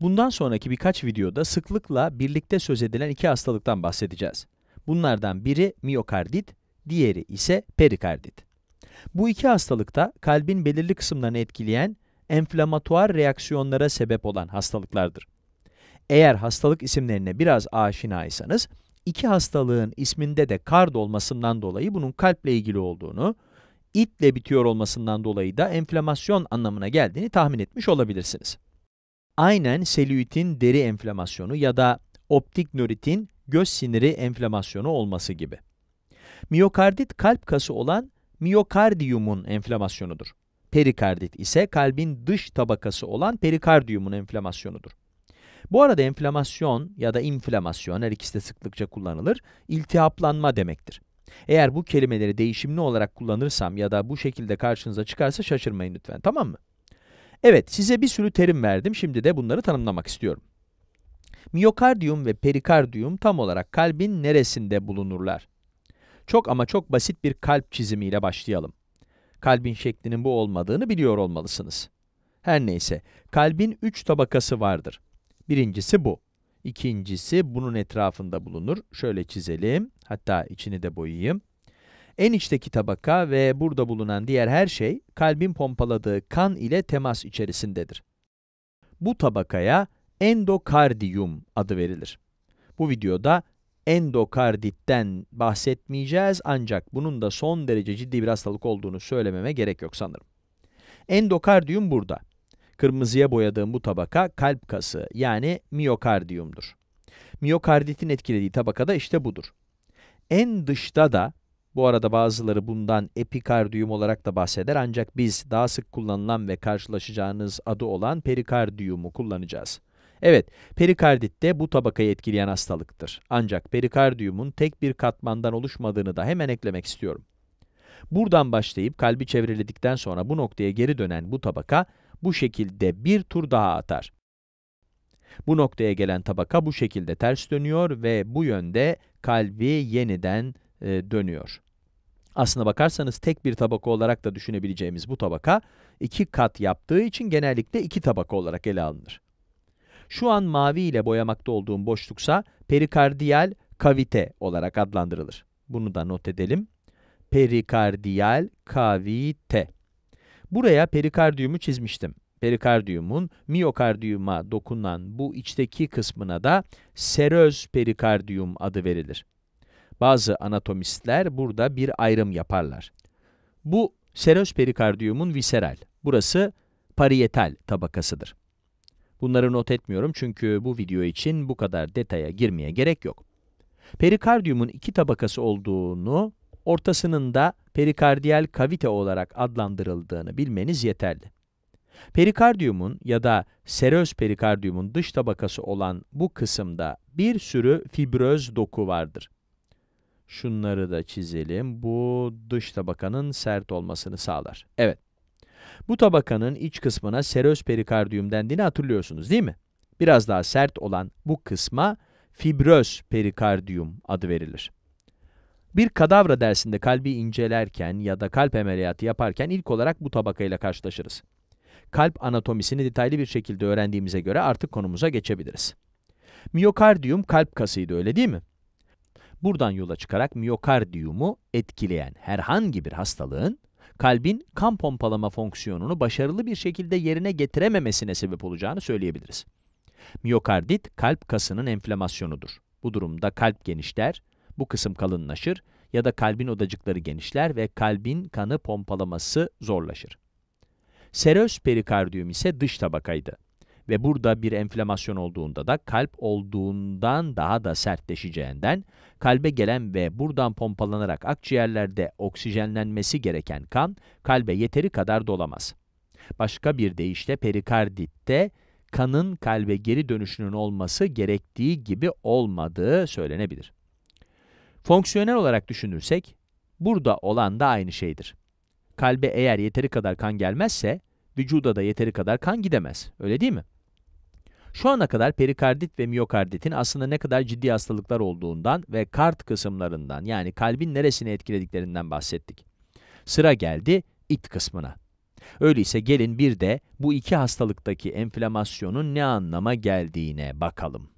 Bundan sonraki birkaç videoda sıklıkla birlikte söz edilen iki hastalıktan bahsedeceğiz. Bunlardan biri miyokardit, diğeri ise perikardit. Bu iki hastalıkta kalbin belirli kısımlarını etkileyen enflamatuar reaksiyonlara sebep olan hastalıklardır. Eğer hastalık isimlerine biraz aşinaysanız, iki hastalığın isminde de kard olmasından dolayı bunun kalple ilgili olduğunu, itle bitiyor olmasından dolayı da enflamasyon anlamına geldiğini tahmin etmiş olabilirsiniz aynen selülitin deri enflamasyonu ya da optik nöritin göz siniri enflamasyonu olması gibi. Miyokardit kalp kası olan miyokardiyumun enflamasyonudur. Perikardit ise kalbin dış tabakası olan perikardiyumun enflamasyonudur. Bu arada enflamasyon ya da inflamasyon her ikisi de sıklıkça kullanılır, iltihaplanma demektir. Eğer bu kelimeleri değişimli olarak kullanırsam ya da bu şekilde karşınıza çıkarsa şaşırmayın lütfen, tamam mı? Evet, size bir sürü terim verdim. Şimdi de bunları tanımlamak istiyorum. Miyokardiyum ve perikardiyum tam olarak kalbin neresinde bulunurlar? Çok ama çok basit bir kalp çizimiyle başlayalım. Kalbin şeklinin bu olmadığını biliyor olmalısınız. Her neyse, kalbin üç tabakası vardır. Birincisi bu. İkincisi bunun etrafında bulunur. Şöyle çizelim, hatta içini de boyayayım. En içteki tabaka ve burada bulunan diğer her şey kalbin pompaladığı kan ile temas içerisindedir. Bu tabakaya endokardiyum adı verilir. Bu videoda endokarditten bahsetmeyeceğiz ancak bunun da son derece ciddi bir hastalık olduğunu söylememe gerek yok sanırım. Endokardiyum burada. Kırmızıya boyadığım bu tabaka kalp kası yani miyokardiyumdur. Miyokarditin etkilediği tabakada işte budur. En dışta da bu arada bazıları bundan epikardiyum olarak da bahseder ancak biz daha sık kullanılan ve karşılaşacağınız adı olan perikardiyumu kullanacağız. Evet, perikardit de bu tabakayı etkileyen hastalıktır. Ancak perikardiyumun tek bir katmandan oluşmadığını da hemen eklemek istiyorum. Buradan başlayıp kalbi çevreledikten sonra bu noktaya geri dönen bu tabaka bu şekilde bir tur daha atar. Bu noktaya gelen tabaka bu şekilde ters dönüyor ve bu yönde kalbi yeniden e, dönüyor. Aslına bakarsanız tek bir tabaka olarak da düşünebileceğimiz bu tabaka, iki kat yaptığı için genellikle iki tabaka olarak ele alınır. Şu an mavi ile boyamakta olduğum boşluksa perikardiyal kavite olarak adlandırılır. Bunu da not edelim. Perikardiyal kavite. Buraya perikardiyumu çizmiştim. Perikardiyumun miyokardiyuma dokunan bu içteki kısmına da seröz perikardiyum adı verilir. Bazı anatomistler burada bir ayrım yaparlar. Bu seröz perikardiyumun viseral, burası parietal tabakasıdır. Bunları not etmiyorum çünkü bu video için bu kadar detaya girmeye gerek yok. Perikardiyumun iki tabakası olduğunu, ortasının da perikardiyal kavite olarak adlandırıldığını bilmeniz yeterli. Perikardiyumun ya da seröz perikardiyumun dış tabakası olan bu kısımda bir sürü fibröz doku vardır. Şunları da çizelim. Bu dış tabakanın sert olmasını sağlar. Evet. Bu tabakanın iç kısmına seröz perikardiyum dendiğini hatırlıyorsunuz değil mi? Biraz daha sert olan bu kısma fibröz perikardiyum adı verilir. Bir kadavra dersinde kalbi incelerken ya da kalp ameliyatı yaparken ilk olarak bu tabakayla karşılaşırız. Kalp anatomisini detaylı bir şekilde öğrendiğimize göre artık konumuza geçebiliriz. Miyokardiyum kalp kasıydı öyle değil mi? Buradan yola çıkarak miyokardiyumu etkileyen herhangi bir hastalığın, kalbin kan pompalama fonksiyonunu başarılı bir şekilde yerine getirememesine sebep olacağını söyleyebiliriz. Miyokardit, kalp kasının enflamasyonudur. Bu durumda kalp genişler, bu kısım kalınlaşır ya da kalbin odacıkları genişler ve kalbin kanı pompalaması zorlaşır. Seröz perikardiyum ise dış tabakaydı ve burada bir enflamasyon olduğunda da kalp olduğundan daha da sertleşeceğinden kalbe gelen ve buradan pompalanarak akciğerlerde oksijenlenmesi gereken kan kalbe yeteri kadar dolamaz. Başka bir deyişle perikarditte kanın kalbe geri dönüşünün olması gerektiği gibi olmadığı söylenebilir. Fonksiyonel olarak düşünürsek, burada olan da aynı şeydir. Kalbe eğer yeteri kadar kan gelmezse, vücuda da yeteri kadar kan gidemez, öyle değil mi? Şu ana kadar perikardit ve miyokarditin aslında ne kadar ciddi hastalıklar olduğundan ve kart kısımlarından yani kalbin neresini etkilediklerinden bahsettik. Sıra geldi it kısmına. Öyleyse gelin bir de bu iki hastalıktaki enflamasyonun ne anlama geldiğine bakalım.